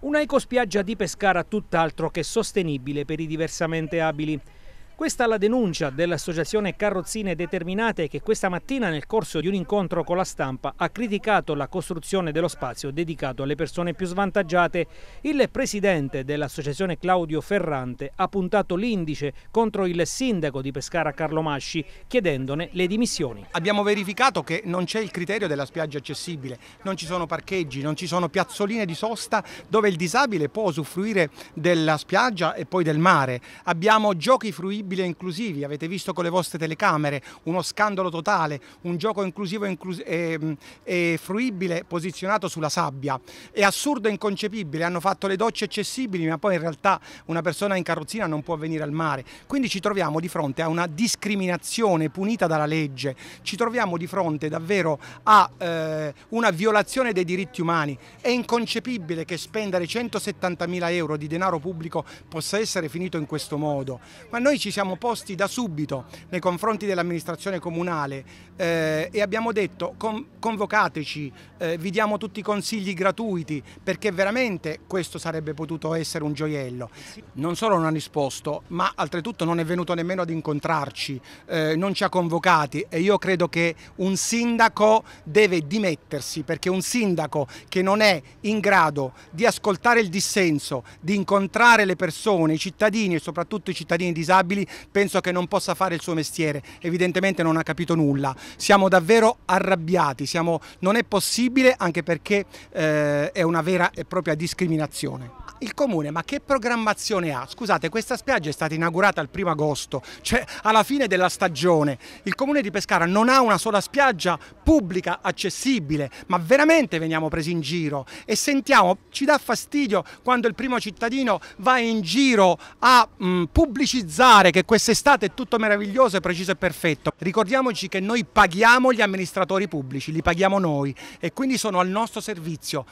Una ecospiaggia di Pescara tutt'altro che sostenibile per i diversamente abili. Questa è la denuncia dell'associazione Carrozzine Determinate che questa mattina nel corso di un incontro con la stampa ha criticato la costruzione dello spazio dedicato alle persone più svantaggiate. Il presidente dell'associazione Claudio Ferrante ha puntato l'indice contro il sindaco di Pescara Carlo Masci chiedendone le dimissioni. Abbiamo verificato che non c'è il criterio della spiaggia accessibile, non ci sono parcheggi, non ci sono piazzoline di sosta dove il disabile può usufruire della spiaggia e poi del mare. Abbiamo giochi fruibili disponibili e inclusivi, avete visto con le vostre telecamere, uno scandalo totale, un gioco inclusivo e, e fruibile posizionato sulla sabbia. È assurdo e inconcepibile, hanno fatto le docce accessibili, ma poi in realtà una persona in carrozzina non può venire al mare. Quindi ci troviamo di fronte a una discriminazione punita dalla legge, ci troviamo di fronte davvero a eh, una violazione dei diritti umani. È inconcepibile che spendere 170 mila euro di denaro pubblico possa essere finito in questo modo, ma noi ci siamo siamo posti da subito nei confronti dell'amministrazione comunale eh, e abbiamo detto con, convocateci, eh, vi diamo tutti i consigli gratuiti perché veramente questo sarebbe potuto essere un gioiello. Non solo non ha risposto ma altretutto non è venuto nemmeno ad incontrarci, eh, non ci ha convocati e io credo che un sindaco deve dimettersi perché un sindaco che non è in grado di ascoltare il dissenso, di incontrare le persone, i cittadini e soprattutto i cittadini disabili disabili penso che non possa fare il suo mestiere, evidentemente non ha capito nulla. Siamo davvero arrabbiati, siamo, non è possibile anche perché eh, è una vera e propria discriminazione. Il comune ma che programmazione ha? Scusate, questa spiaggia è stata inaugurata il primo agosto, cioè alla fine della stagione. Il comune di Pescara non ha una sola spiaggia pubblica, accessibile, ma veramente veniamo presi in giro e sentiamo, ci dà fastidio quando il primo cittadino va in giro a mh, mm, pubblicizzare che quest'estate è tutto meraviglioso, è preciso e perfetto. Ricordiamoci che noi paghiamo gli amministratori pubblici, li paghiamo noi e quindi sono al nostro servizio.